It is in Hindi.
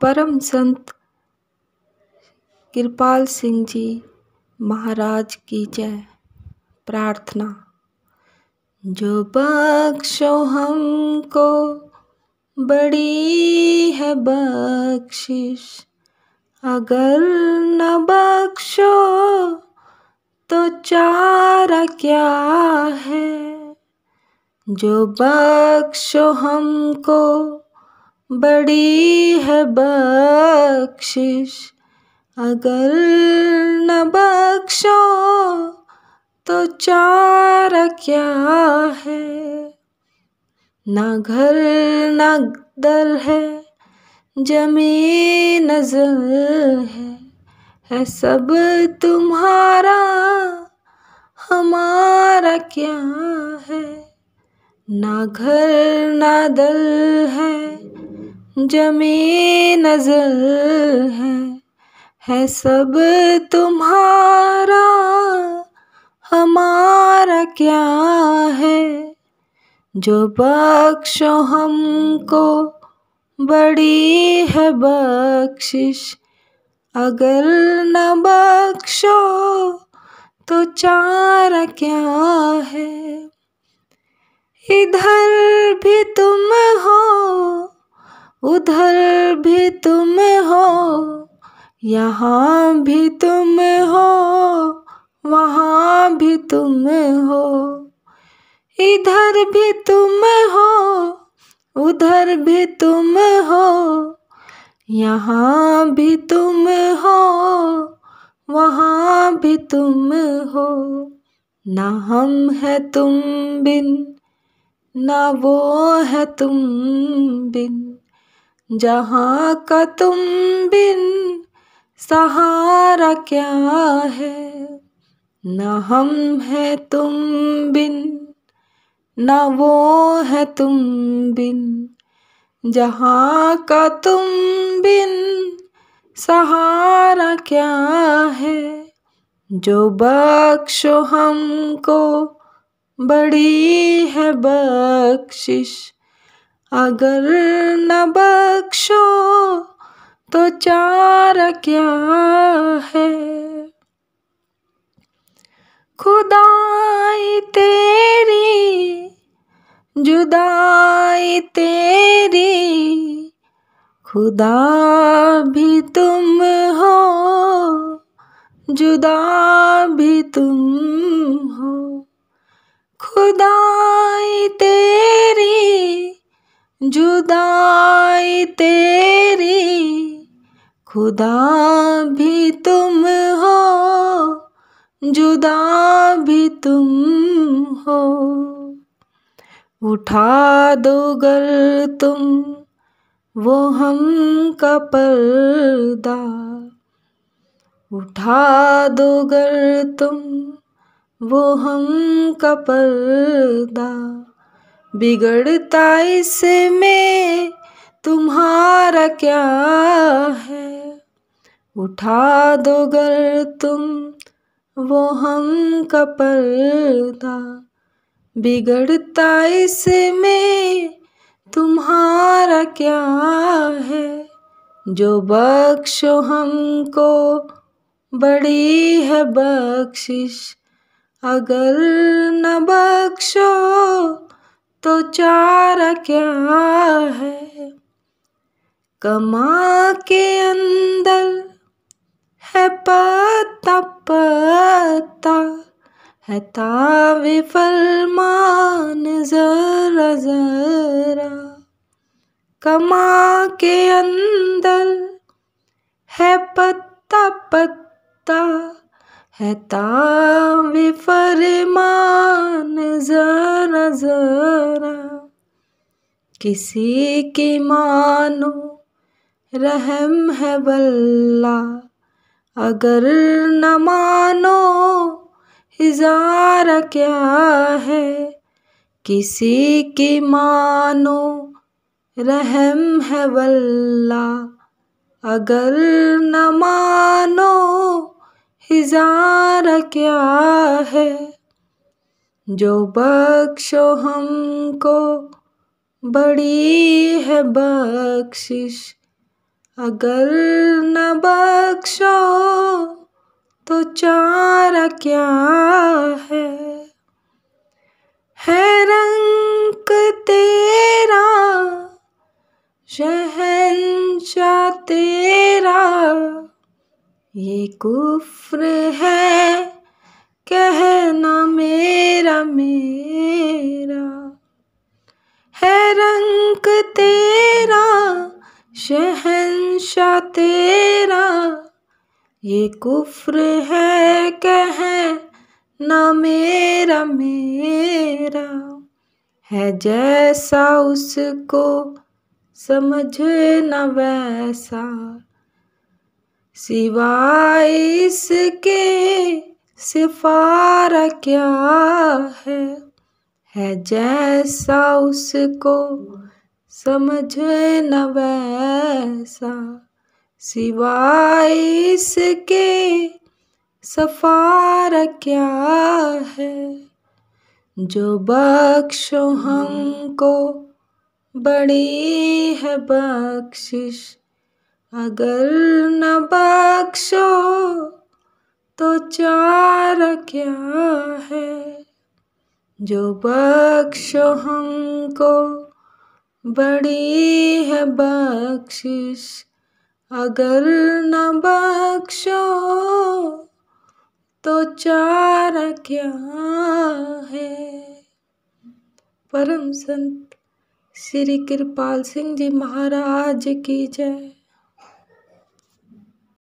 परम संत कृपाल सिंह जी महाराज की जय प्रार्थना जो बख्शो हमको बड़ी है बख्शिश अगर न बख्शो तो चारा क्या है जो बख्शो हमको बड़ी है बख्शिश अगर न बख्शो तो चारा क्या है ना घर ना दर है जमीन नजर है है सब तुम्हारा हमारा क्या है ना घर ना दल है जमे नजर है है सब तुम्हारा हमारा क्या है जो बख्शो हमको बड़ी है बख्शिश अगर न बख्शो तो चारा क्या है इधर भी तुम हो उधर भी तुम हो यहाँ भी तुम हो वहाँ भी तुम हो इधर भी तुम हो उधर भी तुम हो यहाँ भी तुम हो वहाँ भी तुम हो ना हम है तुम बिन ना वो है तुम बिन जहाँ का तुम बिन सहारा क्या है न हम है तुम बिन न वो है तुम बिन जहाँ का तुम बिन सहारा क्या है जो बख्शो हमको बड़ी है बख्शिश अगर न बख्शो तो चार क्या है खुदाई तेरी जुदाई तेरी खुदा भी तुम हो जुदा भी तुम हो खुदाई तेरी जुदाई तेरी खुदा भी तुम हो जुदा भी तुम हो उठा दो गर तुम वो हम का पर्दा उठा दो गल तुम वो हम का पर्दा बिगड़ता इसमें तुम्हारा क्या है उठा दो गर तुम वो हम का पर्दा बिगड़ता इसमें तुम्हारा क्या है जो बख्शो हमको बड़ी है बख्शिश अगर न बख्शो तो चारा क्या है कमा के अंदर है पता पता है ताव फरमान जरा जरा कमा के अंदर है पत्ता पत्ता है ताम फरमान जरा जरा किसी की मानो रहम है बल्ला अगर न मानो हिजारा क्या है किसी की मानो रहम है बल्ला अगर न मानो इजारा क्या है जो बख्शो हमको बड़ी है बख्शिश अगर न बख्शो तो चारा क्या कुफ्र है कहना मेरा मेरा है रंग तेरा शहनशाह तेरा ये कुफ्र है कह ना मेरा मेरा है जैसा उसको समझ न वैसा सिवाय इसके सिफार क्या है है जैसा उसको समझ न वैसा सिवाय इसके सफार क्या है जो बख्शो हमको बड़ी है बख्शिश अगर न बख्शो तो चार क्या है जो बख्शो हमको बड़ी है बख्शिश अगर न बख्शो तो चार क्या है परम संत श्री कृपाल सिंह जी महाराज की जय